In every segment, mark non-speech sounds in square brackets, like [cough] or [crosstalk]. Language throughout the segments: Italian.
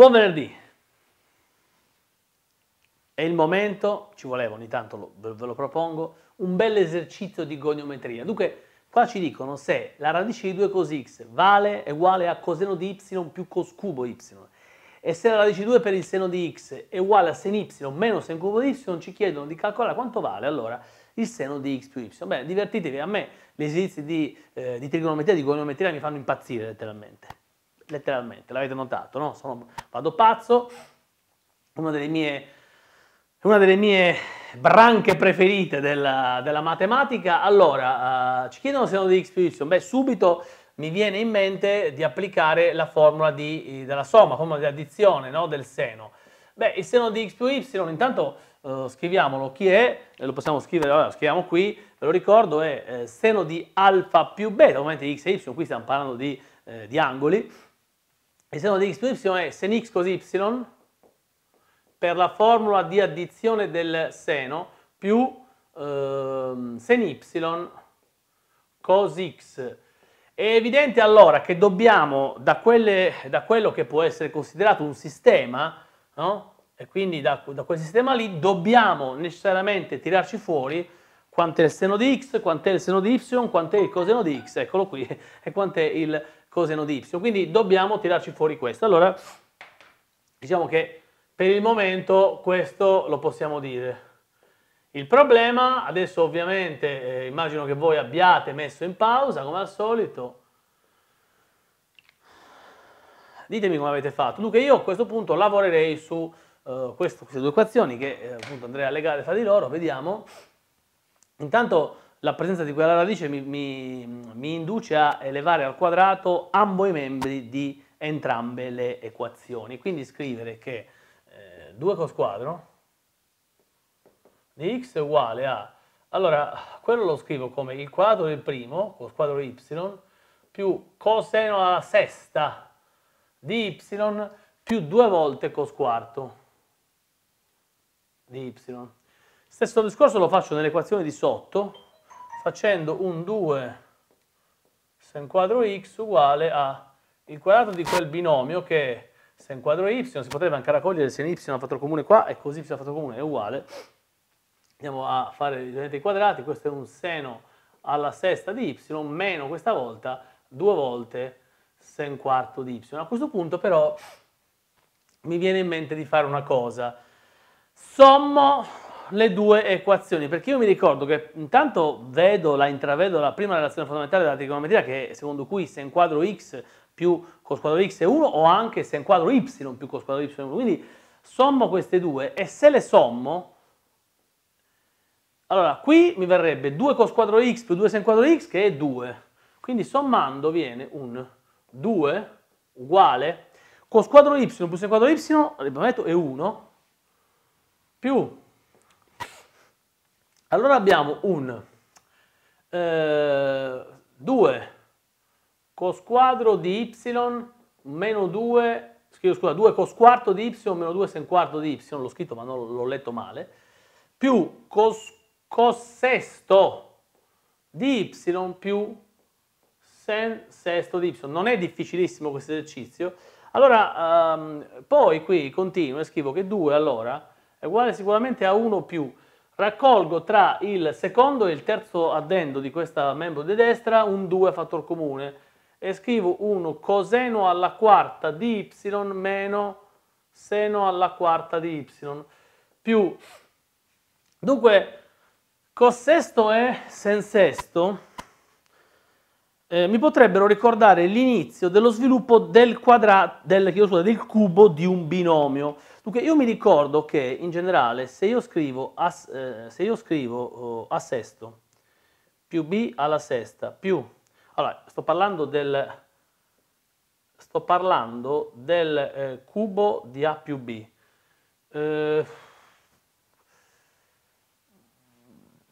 Buon venerdì! È il momento, ci voleva ogni tanto, lo, ve lo propongo, un bel esercizio di goniometria. Dunque, qua ci dicono se la radice di 2 cos x vale è uguale a coseno di y più cos cubo y e se la radice di 2 per il seno di x è uguale a sen y meno sen cubo di y, ci chiedono di calcolare quanto vale allora il seno di x più y. Beh, divertitevi, a me gli esercizi di, eh, di trigonometria, di goniometria mi fanno impazzire letteralmente letteralmente, l'avete notato, no? Sono, vado pazzo, una delle mie, una delle mie branche preferite della, della matematica. Allora, uh, ci chiedono se sono di x più y, beh subito mi viene in mente di applicare la formula di, eh, della somma, la formula di addizione no? del seno. Beh, il seno di x più y, intanto uh, scriviamolo, chi è? Lo possiamo scrivere, allora, lo scriviamo qui, ve lo ricordo, è eh, seno di alfa più beta, ovviamente x e y, qui stiamo parlando di, eh, di angoli, il seno di x più y è sen x cos y per la formula di addizione del seno più eh, sen y cos x. È evidente allora che dobbiamo, da, quelle, da quello che può essere considerato un sistema, no? e quindi da, da, quel sistema lì, dobbiamo necessariamente tirarci fuori quanto è il seno di x, quant'è il seno di y, quant'è il coseno di x, eccolo qui, [laughs] e quant'è il coseno di y. Quindi dobbiamo tirarci fuori questo. Allora, diciamo che per il momento questo lo possiamo dire. Il problema, adesso ovviamente eh, immagino che voi abbiate messo in pausa come al solito. Ditemi come avete fatto. Dunque io a questo punto lavorerei su eh, queste due equazioni che eh, appunto andrei a legare fra di loro, vediamo. Intanto la presenza di quella radice mi, mi, mi induce a elevare al quadrato ambo i membri di entrambe le equazioni. Quindi scrivere che eh, 2 cos quadro di x è uguale a... Allora, quello lo scrivo come il quadro del primo, cos quadro y, più coseno alla sesta di y più due volte cos quarto di y. Stesso discorso lo faccio nell'equazione di sotto, facendo un 2 sen quadro x uguale a il quadrato di quel binomio che se inquadro y si potrebbe anche raccogliere se in y ha fattore comune qua e così y ha fattore comune è uguale andiamo a fare i quadrati questo è un seno alla sesta di y meno questa volta due volte sen quarto di y a questo punto però mi viene in mente di fare una cosa sommo le due equazioni, perché io mi ricordo che intanto vedo, la intravedo la prima relazione fondamentale della trigonometria che secondo cui se inquadro x più cos quadro x è 1 o anche se inquadro y più cos quadro y è 1, quindi sommo queste due e se le sommo, allora qui mi verrebbe 2 cos quadro x più 2 sen quadro x che è 2, quindi sommando viene un 2 uguale cos quadro y più sen quadro y, ripeto, è 1 più allora abbiamo un 2 eh, cosquadro di y meno 2, scusa, 2 cosquarto di y meno 2 sen quarto di y, l'ho scritto ma non l'ho letto male, più cos, sesto di y più sen sesto di y. Non è difficilissimo questo esercizio. Allora, um, poi qui continuo e scrivo che 2 allora è uguale sicuramente a 1 più Raccolgo tra il secondo e il terzo addendo di questa membro di destra un 2 fattor comune e scrivo 1 coseno alla quarta di y meno seno alla quarta di y più. Dunque, cossesto e sensesto eh, mi potrebbero ricordare l'inizio dello sviluppo del, quadra, del, scusa, del cubo di un binomio. Dunque, io mi ricordo che in generale se io scrivo a, eh, se io scrivo, eh, a sesto più b alla sesta più... Allora, sto parlando del, sto parlando del eh, cubo di a più b. Eh,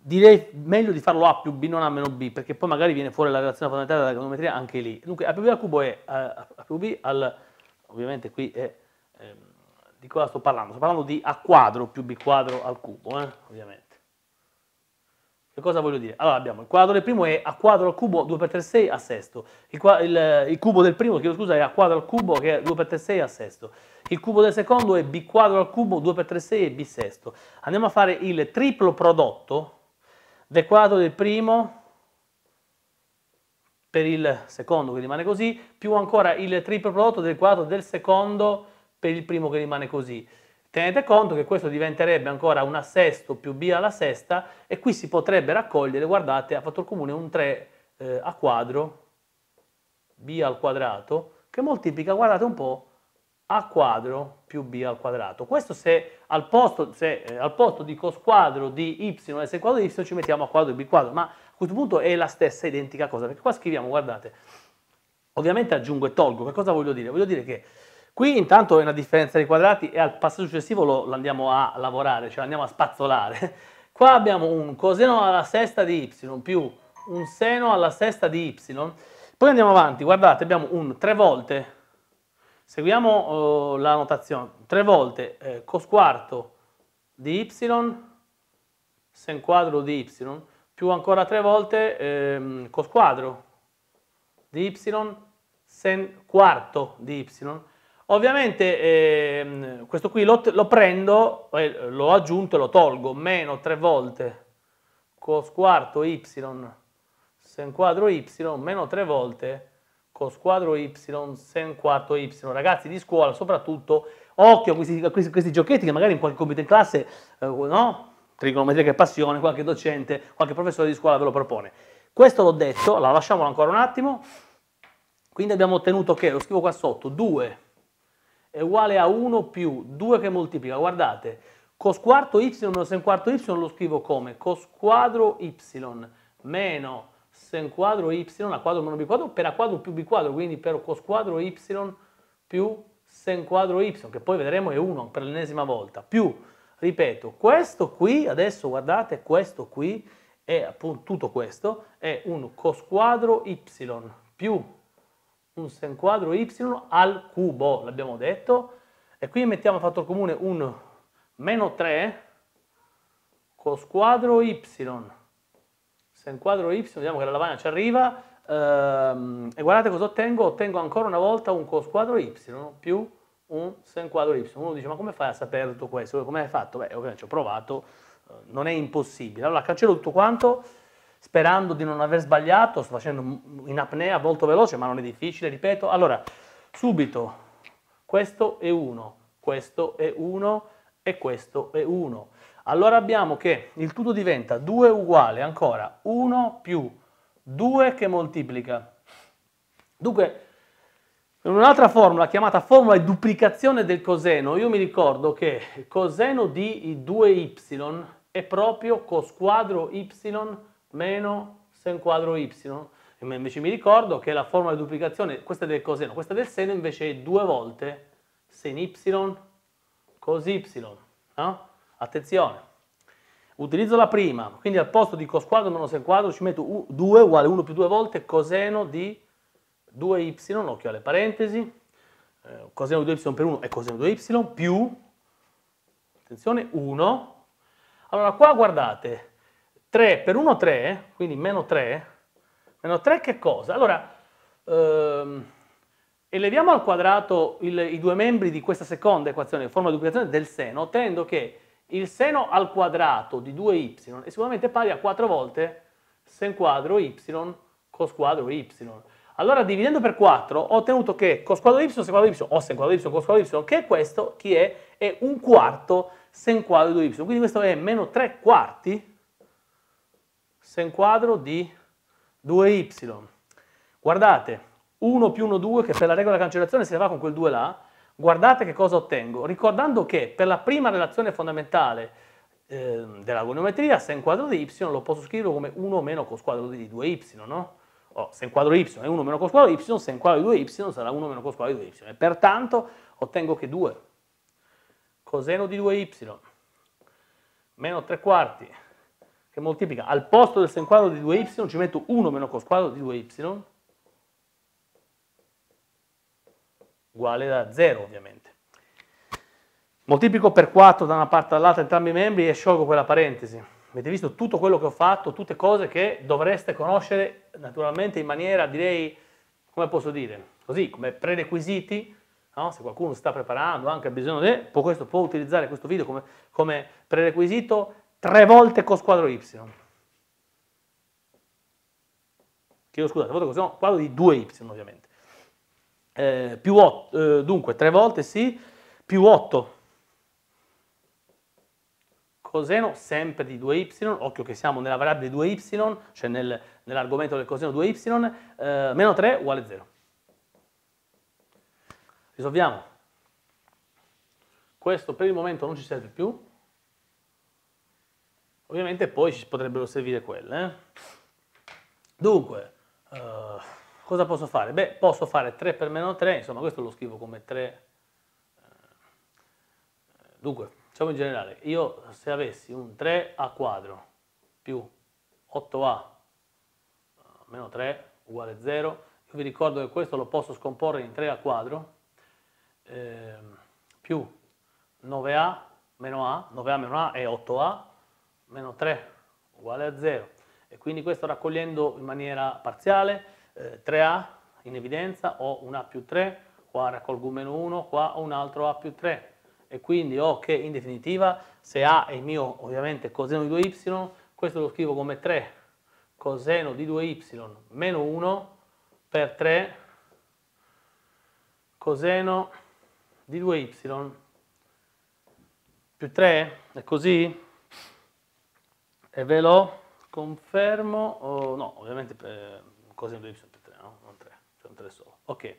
direi meglio di farlo a più b, non a meno b, perché poi magari viene fuori la relazione fondamentale della cronometria anche lì. Dunque, a più b al cubo eh, è a più b al... ovviamente qui è... Ehm, di cosa sto parlando? Sto parlando di A quadro più B quadro al cubo, eh? ovviamente. Che cosa voglio dire? Allora abbiamo il quadro del primo è A quadro al cubo 2 x 36 a sesto. Il, il, il cubo del primo, chiedo scusa, è A quadro al cubo che è 2 x 36 a sesto. Il cubo del secondo è B quadro al cubo 2 x 36 e B sesto. Andiamo a fare il triplo prodotto del quadro del primo per il secondo che rimane così, più ancora il triplo prodotto del quadro del secondo per il primo che rimane così. Tenete conto che questo diventerebbe ancora una assesto più B alla sesta e qui si potrebbe raccogliere, guardate, a fattor comune un 3 eh, a quadro, B al quadrato, che moltiplica, guardate un po', A quadro più B al quadrato. Questo se al posto, se, eh, al posto di cos quadro di Y, S quadro di Y ci mettiamo A quadro di B quadro, ma a questo punto è la stessa identica cosa, perché qua scriviamo, guardate, ovviamente aggiungo e tolgo, che cosa voglio dire? Voglio dire che Qui intanto è una differenza di quadrati e al passo successivo lo, lo andiamo a lavorare, cioè lo andiamo a spazzolare. [laughs] Qua abbiamo un coseno alla sesta di y più un seno alla sesta di y. Poi andiamo avanti, guardate, abbiamo un 3 volte, seguiamo eh, la notazione, 3 volte eh, cosquarto di y, sen quadro di y, più ancora 3 volte eh, cosquadro di y, sen quarto di y, Ovviamente eh, questo qui lo, lo prendo, eh, l'ho aggiunto e lo tolgo, meno tre volte cos quarto y sen quadro y, meno tre volte cos quadro y sen quarto y. Ragazzi di scuola, soprattutto, occhio a questi, a questi, a questi giochetti che magari in qualche compito in classe, eh, no? Trigonometria che passione, qualche docente, qualche professore di scuola ve lo propone. Questo l'ho detto, la lasciamolo ancora un attimo. Quindi abbiamo ottenuto che, lo scrivo qua sotto, 2 è uguale a 1 più 2 che moltiplica. Guardate, cos quarto y sen quarto y lo scrivo come cos quadro y meno sen quadro y a quadro meno b quadro per a quadro più b quadro, quindi per cos quadro y più sen quadro y, che poi vedremo è 1 per l'ennesima volta, più, ripeto, questo qui, adesso guardate, questo qui, è appunto tutto questo, è un cos quadro y più un sen quadro y al cubo, l'abbiamo detto, e qui mettiamo a fattor comune un meno 3 cos quadro y, sen quadro y, vediamo che la lavagna ci arriva, ehm, e guardate cosa ottengo, ottengo ancora una volta un cos quadro y più un sen quadro y. Uno dice ma come fai a sapere tutto questo? Come hai fatto? Beh, ovviamente ci ho provato, eh, non è impossibile. Allora cancello tutto quanto, sperando di non aver sbagliato, sto facendo in apnea molto veloce, ma non è difficile, ripeto. Allora, subito, questo è 1, questo è 1 e questo è 1. Allora abbiamo che il tutto diventa 2 uguale ancora 1 più 2 che moltiplica. Dunque, in un'altra formula chiamata formula di duplicazione del coseno, io mi ricordo che il coseno di 2y è proprio cosquadro y meno sen quadro y. Invece mi ricordo che la formula di duplicazione, questa è del coseno, questa del seno invece è due volte sen y cos y. No? Attenzione. Utilizzo la prima, quindi al posto di cos quadro meno sen quadro ci metto 2 uguale 1 più 2 volte coseno di 2y, occhio alle parentesi, eh, coseno di 2y per 1 è coseno di 2y, più, attenzione, 1. Allora qua guardate, 3 per 1 3, quindi meno 3, meno 3 che cosa? Allora, ehm, eleviamo al quadrato il, i due membri di questa seconda equazione, forma di duplicazione del seno, ottenendo che il seno al quadrato di 2y è sicuramente pari a 4 volte sen quadro y cos quadro y. Allora dividendo per 4 ho ottenuto che cos quadro y, sen quadro y, o sen quadro y, cos quadro y, che è questo, chi è? È un quarto sen quadro di 2y. Quindi questo è meno 3 quarti sen quadro di 2y. Guardate, 1 più 1, 2, che per la regola della cancellazione se ne va con quel 2 là, guardate che cosa ottengo, ricordando che per la prima relazione fondamentale eh, della goniometria, sen quadro di y lo posso scrivere come 1 meno cos quadro di 2y, no? Oh, sen quadro y è 1 meno cos quadro y, sen quadro di 2y sarà 1 meno cos quadro di 2y, e pertanto ottengo che 2 coseno di 2y meno 3 quarti che moltiplica al posto del sen quadro di 2y ci metto 1 meno cos quadro di 2y uguale a 0 ovviamente. Moltiplico per 4 da una parte all'altra entrambi i membri e sciolgo quella parentesi. Avete visto tutto quello che ho fatto, tutte cose che dovreste conoscere naturalmente in maniera, direi, come posso dire, così come prerequisiti, no? se qualcuno sta preparando anche ha bisogno di, può, questo, può utilizzare questo video come, come prerequisito tre volte cos quadro y. Chiedo scusa, tre volte cos quadro di 2y ovviamente. Eh, più 8, eh, dunque 3 volte sì, più 8 coseno sempre di 2y, occhio che siamo nella variabile 2y, cioè nel, nell'argomento del coseno 2y, eh, meno 3 uguale 0. Risolviamo. Questo per il momento non ci serve più. Ovviamente poi ci potrebbero servire quelle. Eh. Dunque, uh, cosa posso fare? Beh, posso fare 3 per meno 3, insomma questo lo scrivo come 3. Eh, dunque, diciamo in generale, io se avessi un 3a quadro più 8a meno 3 uguale 0, io vi ricordo che questo lo posso scomporre in 3a quadro eh, più 9a meno a, 9a meno a è 8a, meno 3 uguale a 0 e quindi questo raccogliendo in maniera parziale eh, 3A in evidenza ho un A più 3, qua raccolgo un meno 1, qua ho un altro A più 3 e quindi ho che in definitiva se A è il mio ovviamente coseno di 2y questo lo scrivo come 3 coseno di 2y meno 1 per 3 coseno di 2y più 3 è così? e ve lo confermo, oh, no, ovviamente per, cosine 2y più 3, no? Non 3, c'è un 3 solo. Ok,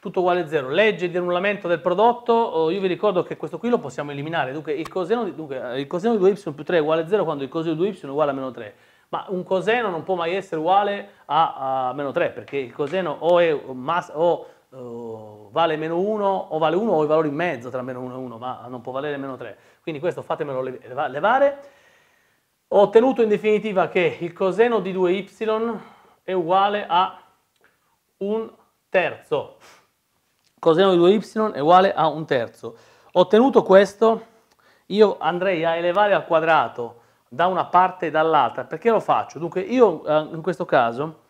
tutto uguale a 0. Legge di annullamento del prodotto, oh, io vi ricordo che questo qui lo possiamo eliminare, dunque il coseno di, dunque, il coseno di 2y più 3 è uguale a 0 quando il coseno di 2y è uguale a meno 3 ma un coseno non può mai essere uguale a, a meno 3 perché il coseno o, è, o, o uh, vale meno 1 o vale 1 o i valori in mezzo tra meno 1 e 1 ma non può valere meno 3 quindi questo fatemelo levare ho ottenuto in definitiva che il coseno di 2y è uguale a un terzo. Coseno di 2y è uguale a un terzo. Ottenuto questo, io andrei a elevare al quadrato da una parte e dall'altra. Perché lo faccio? Dunque io eh, in questo caso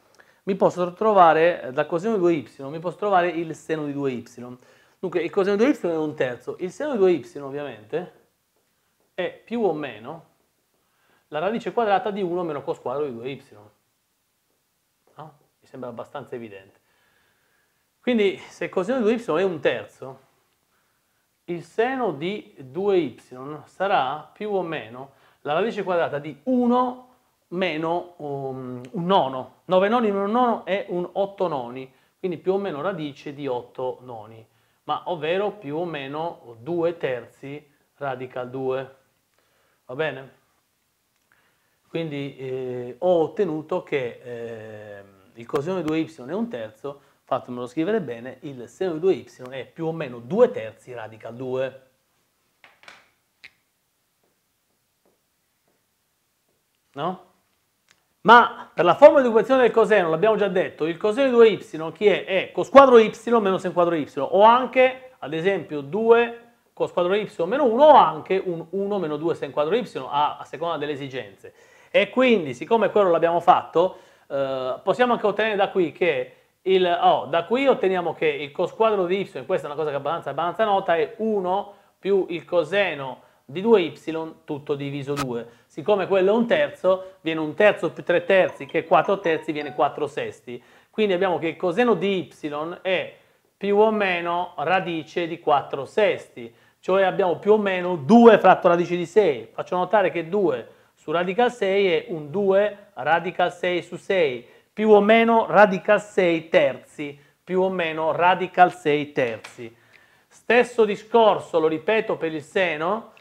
mi posso trovare, eh, dal coseno di 2y, mi posso trovare il seno di 2y. Dunque il coseno di 2y è un terzo, il seno di 2y ovviamente è più o meno la radice quadrata di 1 meno cos quadro di 2y. No? Mi sembra abbastanza evidente. Quindi se coseno di 2y è un terzo, il seno di 2y sarà più o meno la radice quadrata di 1 meno um, un nono. 9 noni meno un nono è un 8 noni, quindi più o meno radice di 8 noni, ma ovvero più o meno 2 terzi radical 2. Va bene? Quindi eh, ho ottenuto che eh, il coseno di 2y è un terzo, fatemelo scrivere bene, il seno di 2y è più o meno 2 terzi radical 2. No? Ma per la formula di equazione del coseno, l'abbiamo già detto, il coseno di 2y chi è? È cos quadro y meno sen quadro y, o anche, ad esempio, 2 cos quadro y meno 1 o anche un 1 meno 2 sen quadro y a, a seconda delle esigenze. E quindi, siccome quello l'abbiamo fatto, eh, possiamo anche ottenere da qui che il, oh, da qui otteniamo che il cos quadro di y, questa è una cosa che abbastanza, abbastanza nota, è 1 più il coseno di 2y tutto diviso 2. Siccome quello è un terzo, viene un terzo più 3 terzi, che è 4 terzi, viene 4 sesti. Quindi abbiamo che il coseno di y è più o meno radice di 4 sesti, cioè abbiamo più o meno 2 fratto radice di 6. Faccio notare che 2 su radical 6 è un 2 radical 6 su 6, più o meno radical 6 terzi, più o meno radical 6 terzi. Stesso discorso, lo ripeto, per il seno,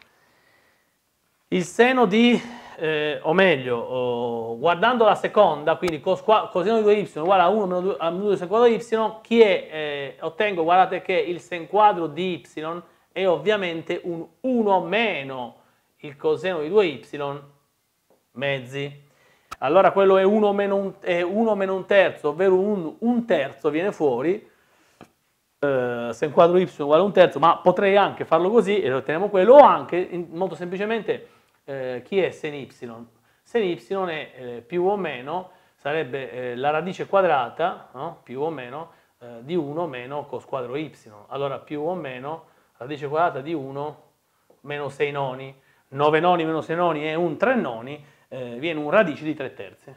il seno di, eh, o meglio, oh, guardando la seconda, quindi cos, coseno di 2y uguale a 1 meno 2, a 2 sen quadro di y, che eh, ottengo, guardate che il sen quadro di y è ovviamente un 1 meno il coseno di 2y mezzi. Allora quello è 1 meno un, meno un terzo, ovvero un, un terzo viene fuori, eh, se quadro y uguale a un terzo, ma potrei anche farlo così e otteniamo quello, o anche in, molto semplicemente eh, chi è sen y? Sen y è eh, più o meno, sarebbe eh, la radice quadrata, no? più o meno, eh, di 1 meno cos quadro y. Allora più o meno radice quadrata di 1 meno 6 noni, 9 noni meno 6 noni è un 3 noni, eh, viene un radice di 3 terzi,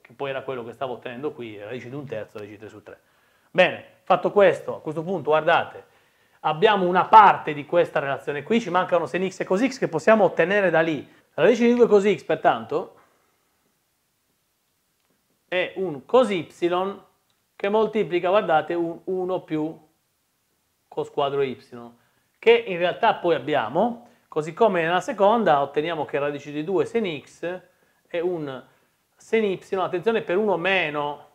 che poi era quello che stavo ottenendo qui, radice di un terzo, radice 3 su 3. Bene, fatto questo, a questo punto guardate, abbiamo una parte di questa relazione qui, ci mancano sen x e cos x che possiamo ottenere da lì. La radice di 2 cos x pertanto è un cos y che moltiplica, guardate, un 1 più cos quadro y, che in realtà poi abbiamo Così come nella seconda otteniamo che radice di 2 sen x è un sen y, attenzione per 1 meno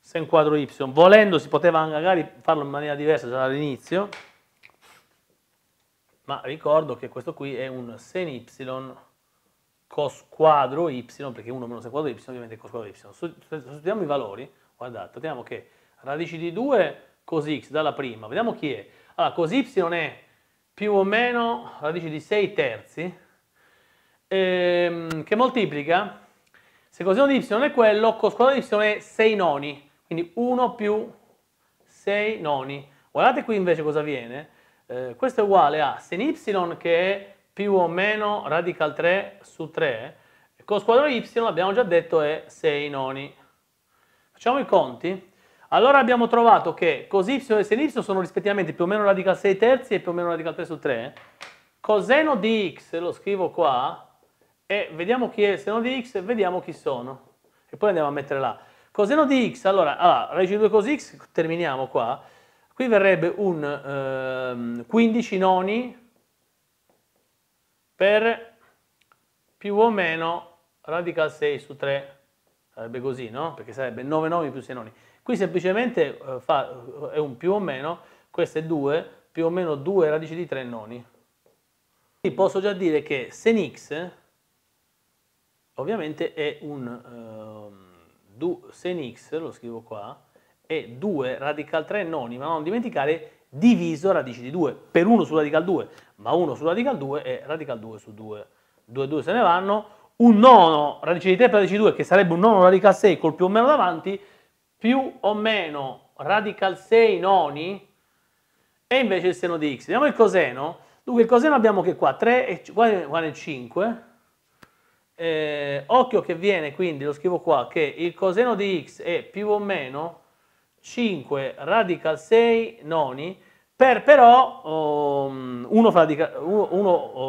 sen quadro y. Volendo si poteva magari farlo in maniera diversa già dall'inizio, ma ricordo che questo qui è un sen y cos quadro y, perché 1 meno sen quadro y ovviamente è cos quadro y. Sostituiamo i valori, guardate, otteniamo che radice di 2 cos x dalla prima, vediamo chi è. Allora, cos y è più o meno radice di 6 terzi, ehm, che moltiplica, se coseno di y è quello, coseno di y è 6 noni, quindi 1 più 6 noni. Guardate qui invece cosa viene, eh, questo è uguale a sen y che è più o meno radical 3 su 3, cos quadrato y abbiamo già detto è 6 noni. Facciamo i conti, allora abbiamo trovato che cosy e sen y sono rispettivamente più o meno radical 6 terzi e più o meno radical 3 su 3. Eh. Coseno di x, lo scrivo qua, e vediamo chi è il seno di x e vediamo chi sono. E poi andiamo a mettere là. Coseno di x, allora, allora radice 2 cos x, terminiamo qua. Qui verrebbe un eh, 15 noni per più o meno radical 6 su 3. Sarebbe così, no? Perché sarebbe 9 nomi più 6 noni. Qui semplicemente eh, fa, eh, è un più o meno, queste due, più o meno 2 radici di 3 noni. Quindi posso già dire che sen x ovviamente è un uh, du, sen x, lo scrivo qua, è 2 radical 3 noni, ma non dimenticare diviso radici di 2, per 1 su radical 2, ma 1 su radical 2 è radical 2 su 2. 2 2 se ne vanno, un nono radice di 3 per radice di 2, che sarebbe un nono radical 6 col più o meno davanti, più o meno radical 6 noni e invece il seno di x. Vediamo il coseno. Dunque il coseno abbiamo che qua 3 e qua nel 5. Eh, occhio che viene quindi, lo scrivo qua, che il coseno di x è più o meno 5 radical 6 noni per però 1 um, oh,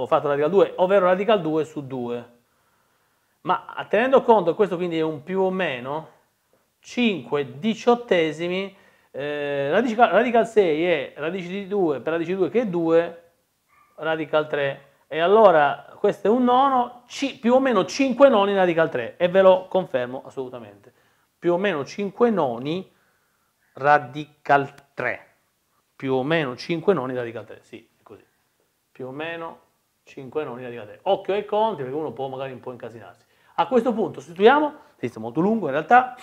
fatto radical 2, ovvero radical 2 su 2. Ma tenendo conto che questo quindi è un più o meno, 5 diciottesimi, eh, radical, radical 6 è radice di 2 per radice di 2 che è 2, radical 3 e allora questo è un nono, più o meno 5 noni radical 3 e ve lo confermo assolutamente, più o meno 5 noni radical 3, più o meno 5 noni radical 3, sì, è così, più o meno 5 noni radical 3, occhio ai conti perché uno può magari un po' incasinarsi. A questo punto sostituiamo, sì, è molto lungo in realtà,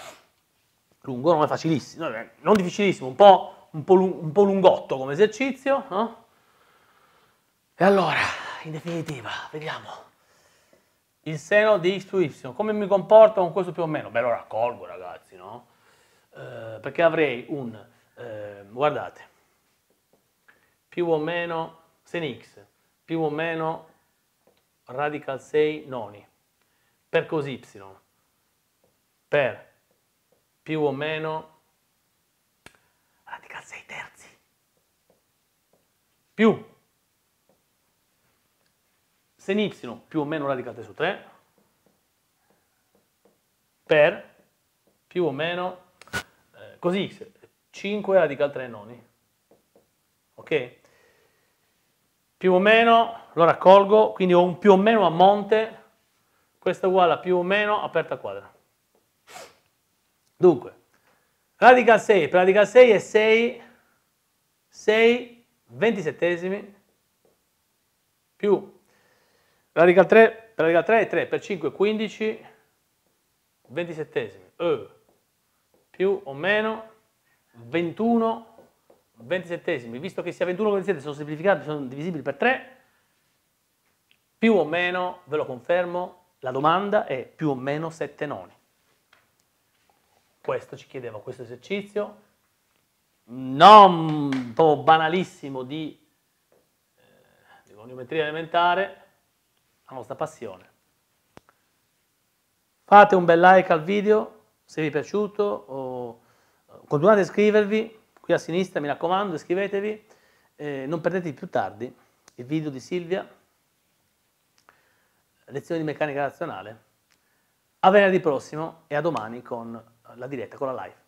lungo non è facilissimo, non difficilissimo, un po', un po', un po lungotto come esercizio, no? E allora, in definitiva, vediamo. Il seno di x come mi comporto con questo più o meno? Beh, lo raccolgo ragazzi, no? Eh, perché avrei un, eh, guardate, più o meno seno x, più o meno radical 6 noni, per cosy y, per più o meno radical 6 terzi più sen y più o meno radical 3 su 3 per più o meno eh, così x 5 radical 3 noni ok? più o meno lo raccolgo quindi ho un più o meno a monte questa è uguale a più o meno aperta quadra Dunque, radical 6, radical 6 è 6, 6 ventisettesimi più radical 3, radical 3 è 3 per 5 è 15 27 e più o meno 21 ventisettesimi, visto che sia 21 27 sono semplificati, sono divisibili per 3, più o meno, ve lo confermo, la domanda è più o meno 7 noni. Questo ci chiedeva questo esercizio, non proprio banalissimo di, eh, elementare, la nostra passione. Fate un bel like al video se vi è piaciuto, o, eh, continuate a iscrivervi, qui a sinistra mi raccomando iscrivetevi, eh, non perdetevi più tardi il video di Silvia, lezione di meccanica razionale. A venerdì prossimo e a domani con la diretta con la live.